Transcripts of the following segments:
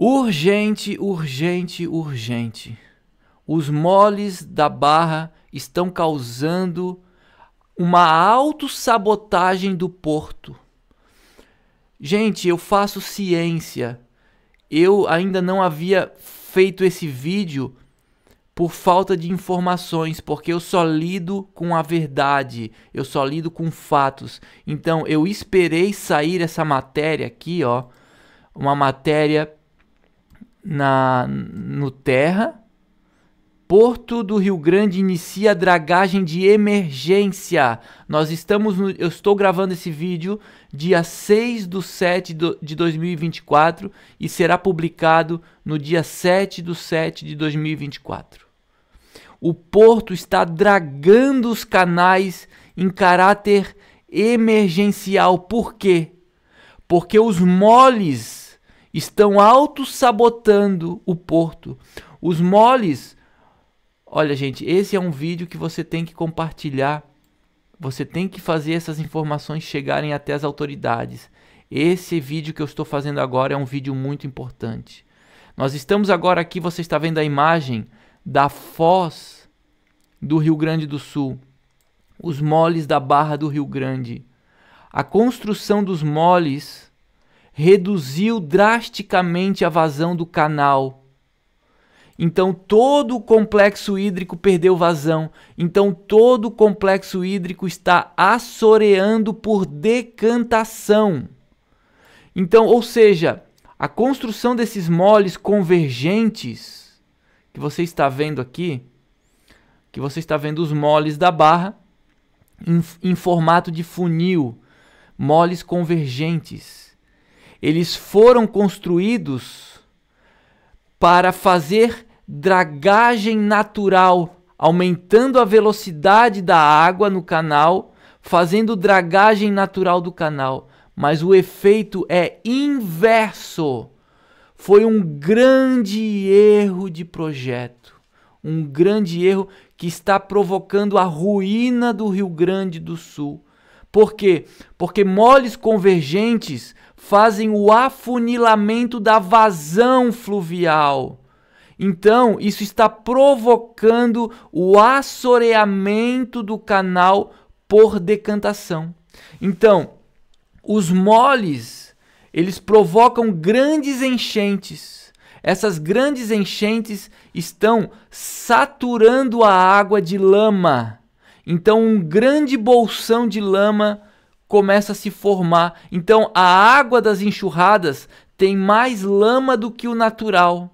Urgente, urgente, urgente. Os moles da barra estão causando uma autossabotagem do porto. Gente, eu faço ciência. Eu ainda não havia feito esse vídeo por falta de informações, porque eu só lido com a verdade, eu só lido com fatos. Então eu esperei sair essa matéria aqui, ó, uma matéria na, no terra, Porto do Rio Grande inicia dragagem de emergência. Nós estamos no, eu estou gravando esse vídeo dia 6 do 7 do, de 2024 e será publicado no dia 7 do 7 de 2024. O porto está dragando os canais em caráter emergencial. Por quê? Porque os moles estão auto-sabotando o porto. Os moles. Olha, gente, esse é um vídeo que você tem que compartilhar. Você tem que fazer essas informações chegarem até as autoridades. Esse vídeo que eu estou fazendo agora é um vídeo muito importante. Nós estamos agora aqui, você está vendo a imagem da foz do Rio Grande do Sul, os moles da barra do Rio Grande. A construção dos moles reduziu drasticamente a vazão do canal. Então todo o complexo hídrico perdeu vazão. Então todo o complexo hídrico está assoreando por decantação. Então, ou seja, a construção desses moles convergentes que você está vendo aqui, que você está vendo os moles da barra em, em formato de funil, moles convergentes eles foram construídos para fazer dragagem natural, aumentando a velocidade da água no canal, fazendo dragagem natural do canal. Mas o efeito é inverso. Foi um grande erro de projeto, um grande erro que está provocando a ruína do Rio Grande do Sul por quê? Porque moles convergentes fazem o afunilamento da vazão fluvial. Então, isso está provocando o assoreamento do canal por decantação. Então, os moles, eles provocam grandes enchentes. Essas grandes enchentes estão saturando a água de lama então um grande bolsão de lama começa a se formar. Então a água das enxurradas tem mais lama do que o natural.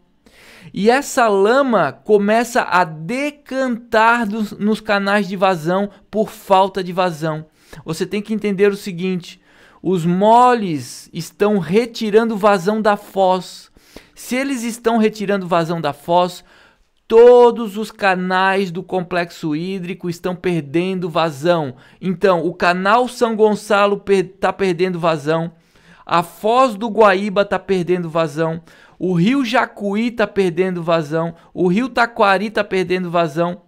E essa lama começa a decantar dos, nos canais de vazão por falta de vazão. Você tem que entender o seguinte: os moles estão retirando vazão da foz. Se eles estão retirando vazão da foz, Todos os canais do complexo hídrico estão perdendo vazão. Então, o canal São Gonçalo está per tá perdendo vazão. A Foz do Guaíba está perdendo vazão. O Rio Jacuí está perdendo vazão. O Rio Taquari está perdendo vazão.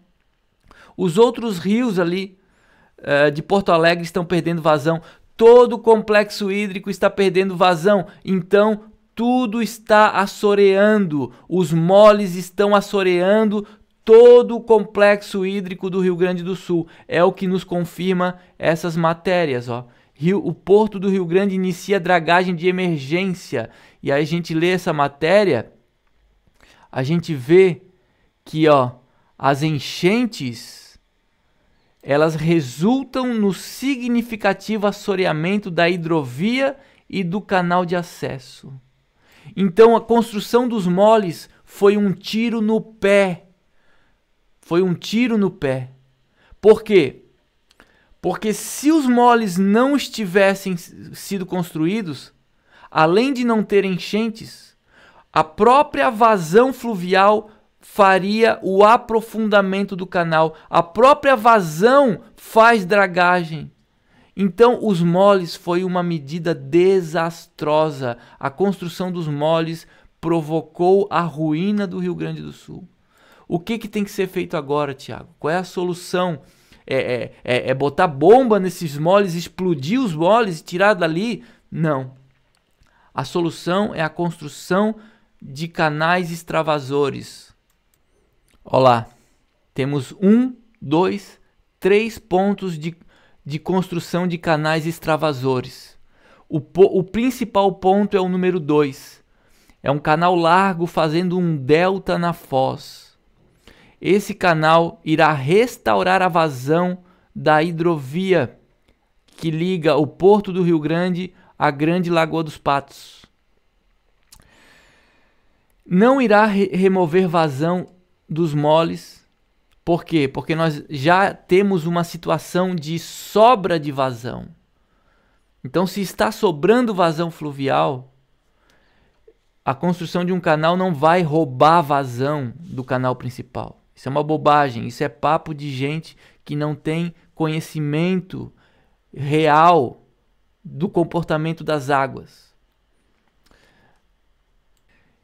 Os outros rios ali uh, de Porto Alegre estão perdendo vazão. Todo o complexo hídrico está perdendo vazão. Então, tudo está assoreando, os moles estão assoreando todo o complexo hídrico do Rio Grande do Sul. É o que nos confirma essas matérias, ó. Rio, o Porto do Rio Grande inicia dragagem de emergência. E aí a gente lê essa matéria, a gente vê que, ó, as enchentes elas resultam no significativo assoreamento da hidrovia e do canal de acesso. Então a construção dos moles foi um tiro no pé. Foi um tiro no pé. Por quê? Porque se os moles não estivessem sido construídos, além de não ter enchentes, a própria vazão fluvial faria o aprofundamento do canal. A própria vazão faz dragagem. Então, os moles foi uma medida desastrosa. A construção dos moles provocou a ruína do Rio Grande do Sul. O que, que tem que ser feito agora, Tiago? Qual é a solução? É, é, é, é, botar bomba nesses moles, explodir os moles, tirar dali? Não. A solução é a construção de canais extravasores. Olá, temos um, dois, três pontos de de construção de canais extravasores. O, o principal ponto é o número 2. É um canal largo fazendo um delta na foz. Esse canal irá restaurar a vazão da hidrovia que liga o porto do Rio Grande à Grande Lagoa dos Patos. Não irá re remover vazão dos moles por quê? Porque nós já temos uma situação de sobra de vazão. Então, se está sobrando vazão fluvial, a construção de um canal não vai roubar vazão do canal principal. Isso é uma bobagem, isso é papo de gente que não tem conhecimento real do comportamento das águas.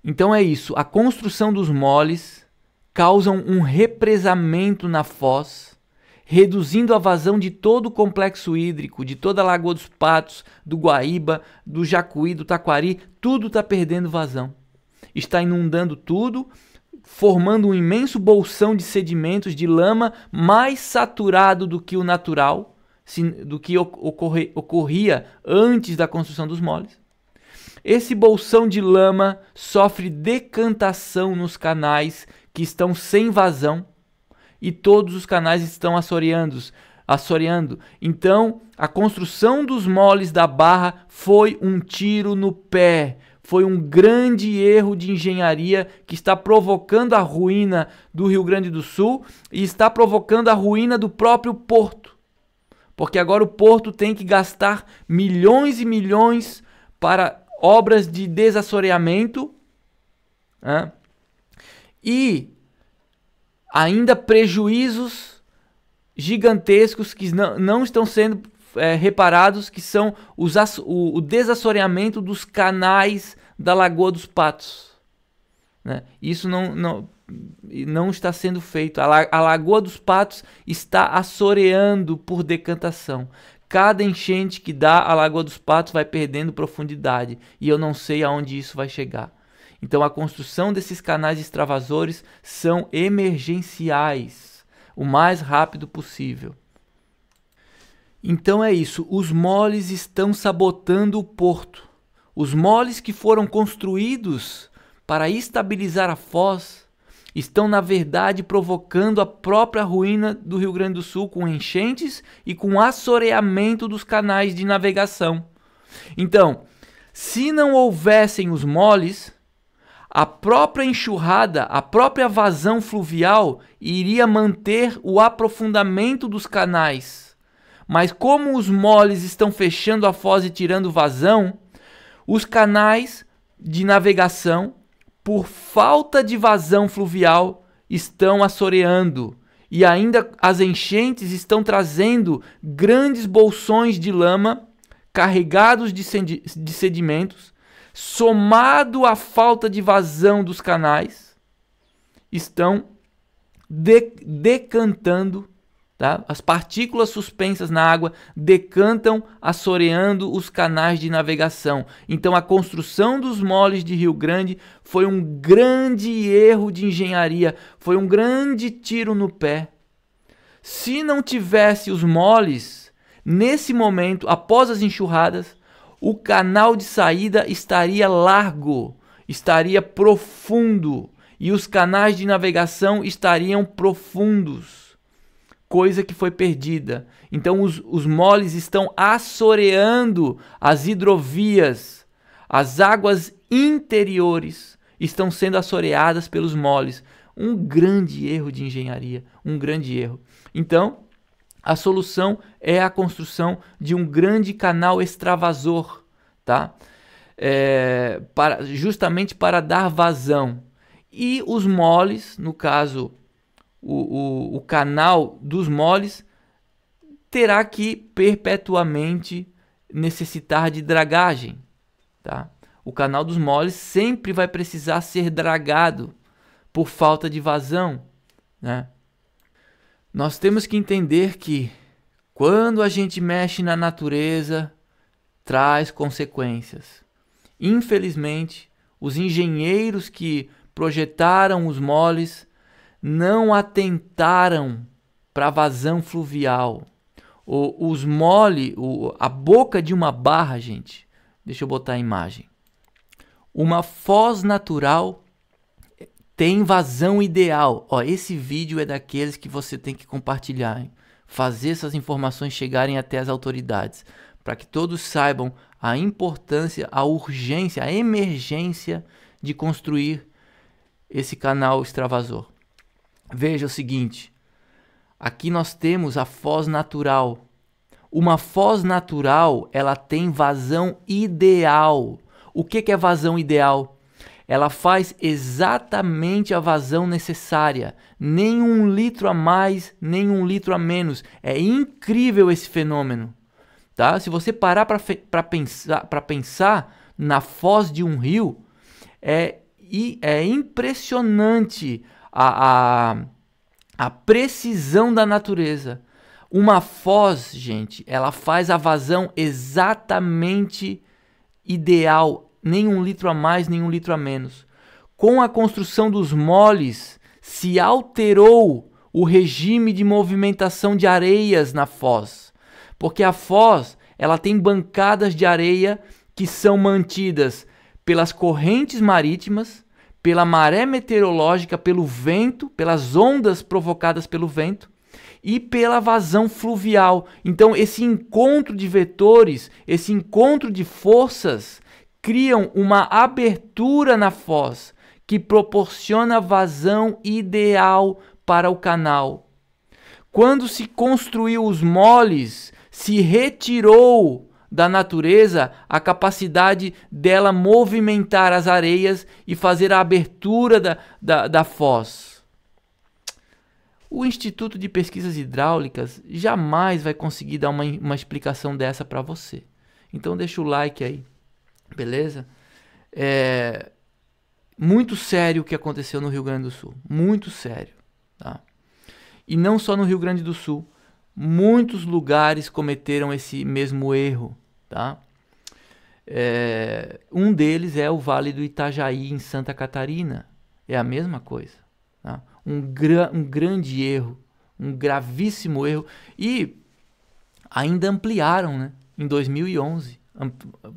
Então é isso, a construção dos moles causam um represamento na foz, reduzindo a vazão de todo o complexo hídrico, de toda a Lagoa dos Patos, do Guaíba, do Jacuí, do Taquari, tudo está perdendo vazão. Está inundando tudo, formando um imenso bolsão de sedimentos, de lama, mais saturado do que o natural, do que ocorre, ocorria antes da construção dos moles. Esse bolsão de lama sofre decantação nos canais que estão sem vazão e todos os canais estão assoreando assoreando. Então, a construção dos moles da barra foi um tiro no pé. Foi um grande erro de engenharia que está provocando a ruína do Rio Grande do Sul e está provocando a ruína do próprio porto. Porque agora o porto tem que gastar milhões e milhões para obras de desassoreamento. Né? e ainda prejuízos gigantescos que não, não estão sendo é, reparados, que são os, o, o desassoreamento dos canais da Lagoa dos Patos. Né? Isso não, não, não está sendo feito. A, a Lagoa dos Patos está assoreando por decantação. Cada enchente que dá, a Lagoa dos Patos vai perdendo profundidade. E eu não sei aonde isso vai chegar. Então a construção desses canais extravasores são emergenciais, o mais rápido possível. Então é isso, os moles estão sabotando o porto. Os moles que foram construídos para estabilizar a foz estão, na verdade, provocando a própria ruína do Rio Grande do Sul com enchentes e com assoreamento dos canais de navegação. Então, se não houvessem os moles, a própria enxurrada, a própria vazão fluvial iria manter o aprofundamento dos canais. Mas como os moles estão fechando a foz e tirando vazão, os canais de navegação, por falta de vazão fluvial, estão assoreando. E ainda as enchentes estão trazendo grandes bolsões de lama carregados de, sedi de sedimentos somado à falta de vazão dos canais, estão de decantando, tá? as partículas suspensas na água decantam, assoreando os canais de navegação. Então, a construção dos moles de Rio Grande foi um grande erro de engenharia, foi um grande tiro no pé. Se não tivesse os moles, nesse momento, após as enxurradas, o canal de saída estaria largo, estaria profundo e os canais de navegação estariam profundos, coisa que foi perdida. Então os, os moles estão assoreando as hidrovias, as águas interiores estão sendo assoreadas pelos moles. Um grande erro de engenharia, um grande erro. Então, a solução é a construção de um grande canal extravasor, tá? É, para, justamente para dar vazão. E os moles, no caso, o, o, o canal dos moles, terá que perpetuamente necessitar de dragagem. Tá? O canal dos moles sempre vai precisar ser dragado por falta de vazão. Né? Nós temos que entender que quando a gente mexe na natureza, traz consequências. Infelizmente, os engenheiros que projetaram os moles não atentaram para a vazão fluvial. O, os mole, o, a boca de uma barra, gente. Deixa eu botar a imagem. Uma foz natural tem vazão ideal. Ó, esse vídeo é daqueles que você tem que compartilhar, hein? fazer essas informações chegarem até as autoridades, para que todos saibam a importância, a urgência, a emergência de construir esse canal extravasor. Veja o seguinte: aqui nós temos a foz natural. Uma foz natural, ela tem vazão ideal. O que, que é vazão ideal? Ela faz exatamente a vazão necessária, nem um litro a mais, nem um litro a menos. É incrível esse fenômeno, tá? Se você parar para pensar, pensar na foz de um rio, é, é impressionante a, a, a precisão da natureza. Uma foz, gente, ela faz a vazão exatamente ideal, nem um litro a mais, nem um litro a menos. Com a construção dos moles, se alterou o regime de movimentação de areias na foz, porque a foz ela tem bancadas de areia que são mantidas pelas correntes marítimas, pela maré meteorológica, pelo vento, pelas ondas provocadas pelo vento e pela vazão fluvial. Então, esse encontro de vetores, esse encontro de forças criam uma abertura na foz que proporciona vazão ideal para o canal. Quando se construiu os moles, se retirou da natureza a capacidade dela movimentar as areias e fazer a abertura da, da, da foz. O Instituto de Pesquisas Hidráulicas jamais vai conseguir dar uma, uma explicação dessa para você. Então deixa o like aí. Beleza? É muito sério o que aconteceu no Rio Grande do Sul, muito sério, tá? E não só no Rio Grande do Sul, muitos lugares cometeram esse mesmo erro, tá? É, um deles é o Vale do Itajaí, em Santa Catarina. É a mesma coisa. Tá? Um, gra um grande erro, um gravíssimo erro. E ainda ampliaram né, em 2011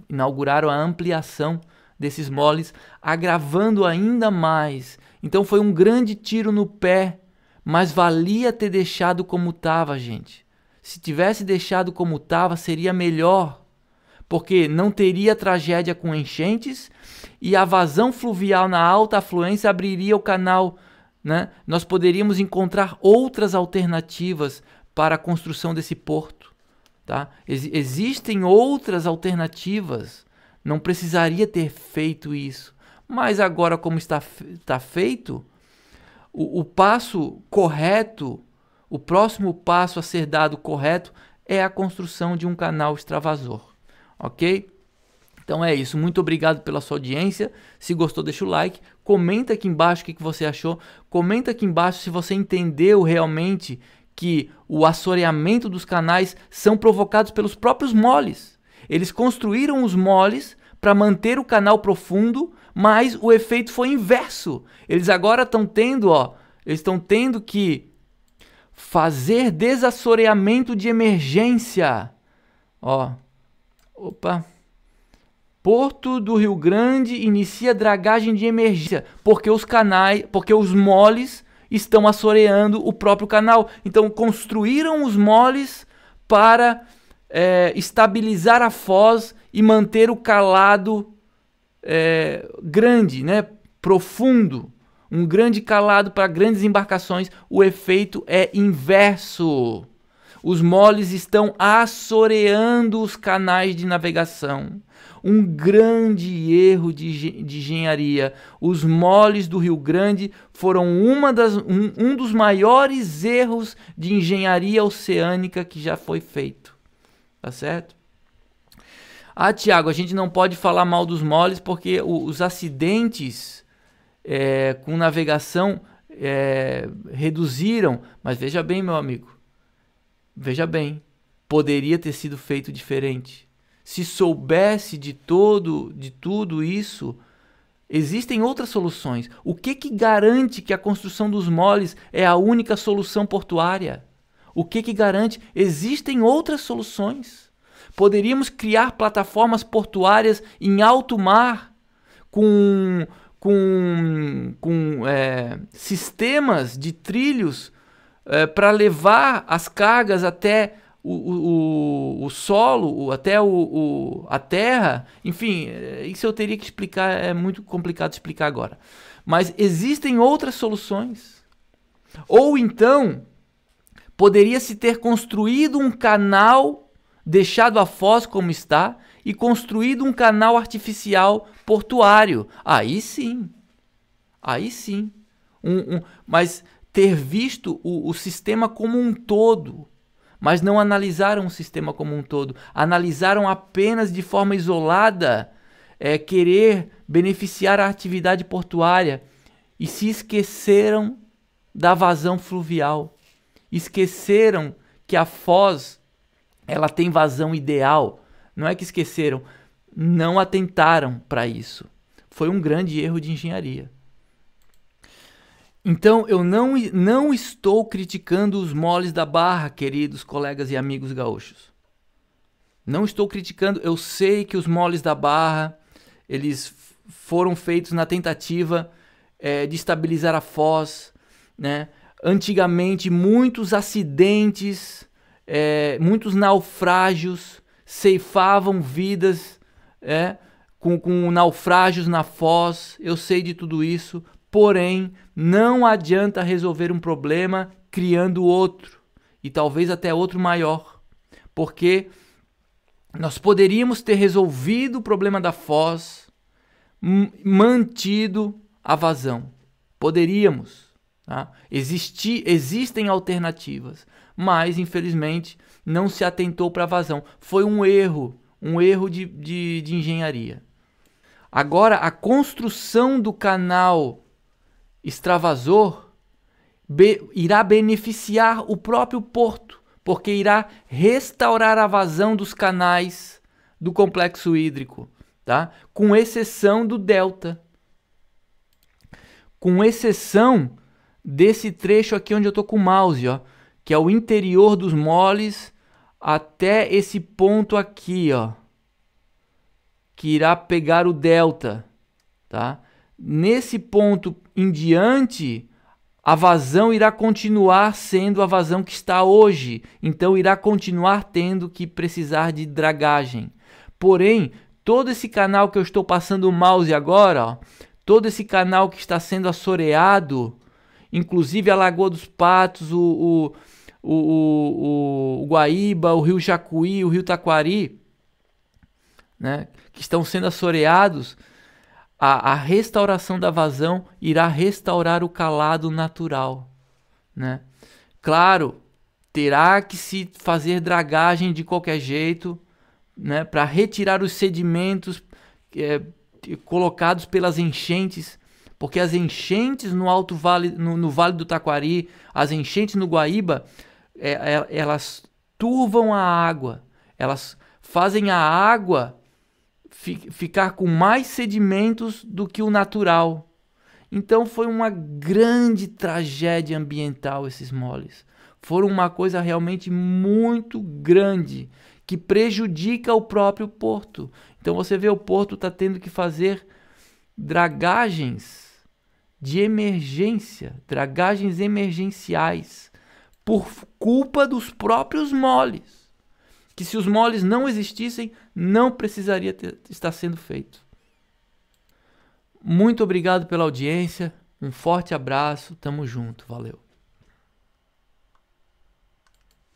inauguraram a ampliação desses moles, agravando ainda mais. Então foi um grande tiro no pé, mas valia ter deixado como estava, gente. Se tivesse deixado como estava, seria melhor, porque não teria tragédia com enchentes e a vazão fluvial na alta afluência abriria o canal. Né? Nós poderíamos encontrar outras alternativas para a construção desse porto. Tá? Ex existem outras alternativas. Não precisaria ter feito isso. Mas agora, como está, fe está feito, o, o passo correto, o próximo passo a ser dado correto é a construção de um canal extravasor. Ok? Então é isso, muito obrigado pela sua audiência. Se gostou, deixa o like. Comenta aqui embaixo o que você achou. Comenta aqui embaixo se você entendeu realmente que o assoreamento dos canais são provocados pelos próprios moles. Eles construíram os moles para manter o canal profundo, mas o efeito foi inverso. Eles agora estão tendo, ó, estão tendo que fazer desassoreamento de emergência. Ó. Opa. Porto do Rio Grande inicia dragagem de emergência, porque os canais, porque os moles estão assoreando o próprio canal. Então construíram os moles para é, estabilizar a foz e manter o calado é, grande, né? profundo. Um grande calado para grandes embarcações. O efeito é inverso. Os moles estão assoreando os canais de navegação um grande erro de, de engenharia. Os moles do Rio Grande foram uma das, um, um dos maiores erros de engenharia oceânica que já foi feito. Tá certo? Ah, Tiago, a gente não pode falar mal dos moles porque os acidentes é, com navegação é, reduziram. Mas veja bem, meu amigo, veja bem, poderia ter sido feito diferente se soubesse de todo, de tudo isso, existem outras soluções. O que que garante que a construção dos moles é a única solução portuária? O que que garante? Existem outras soluções. Poderíamos criar plataformas portuárias em alto mar com com, com é, sistemas de trilhos é, para levar as cargas até o, o, o solo, o, até o, o, a terra, enfim, é, isso eu teria que explicar, é muito complicado explicar agora. Mas existem outras soluções. Ou então, poderia-se ter construído um canal, deixado a foz como está, e construído um canal artificial portuário. Aí sim. Aí sim. Um, um, mas ter visto o, o sistema como um todo mas não analisaram o sistema como um todo, analisaram apenas de forma isolada é, querer beneficiar a atividade portuária e se esqueceram da vazão fluvial, esqueceram que a Foz ela tem vazão ideal, não é que esqueceram, não atentaram para isso. Foi um grande erro de engenharia. Então eu não, não estou criticando os moles da barra, queridos colegas e amigos gaúchos. Não estou criticando, eu sei que os moles da barra, eles foram feitos na tentativa é, de estabilizar a foz, né? Antigamente muitos acidentes, é, muitos naufrágios ceifavam vidas, é, com, com naufrágios na foz, eu sei de tudo isso, Porém, não adianta resolver um problema criando outro, e talvez até outro maior, porque nós poderíamos ter resolvido o problema da Foz, mantido a vazão. Poderíamos. Tá? Existi, existem alternativas, mas infelizmente não se atentou para a vazão. Foi um erro, um erro de, de, de engenharia. Agora, a construção do canal extravasou be irá beneficiar o próprio porto, porque irá restaurar a vazão dos canais do complexo hídrico, tá? com exceção do delta. Com exceção desse trecho aqui onde eu estou com o mouse, ó, que é o interior dos moles até esse ponto aqui, ó, que irá pegar o delta, tá? nesse ponto em diante, a vazão irá continuar sendo a vazão que está hoje, então irá continuar tendo que precisar de dragagem. Porém, todo esse canal que eu estou passando o mouse agora, ó, todo esse canal que está sendo assoreado, inclusive a Lagoa dos Patos, o, o, o, o Guaíba, o Rio Jacuí, o Rio Taquari, né, que estão sendo assoreados, a, a restauração da vazão irá restaurar o calado natural. Né? Claro, terá que se fazer dragagem de qualquer jeito né, para retirar os sedimentos é, colocados pelas enchentes, porque as enchentes no alto vale, no, no vale do Taquari, as enchentes no Guaíba, é, é, elas turvam a água, elas fazem a água ficar com mais sedimentos do que o natural. Então foi uma grande tragédia ambiental esses moles. Foram uma coisa realmente muito grande que prejudica o próprio porto. Então você vê o porto está tendo que fazer dragagens de emergência, dragagens emergenciais por culpa dos próprios moles que se os moles não existissem, não precisaria ter, estar sendo feito. Muito obrigado pela audiência, um forte abraço, tamo junto, valeu.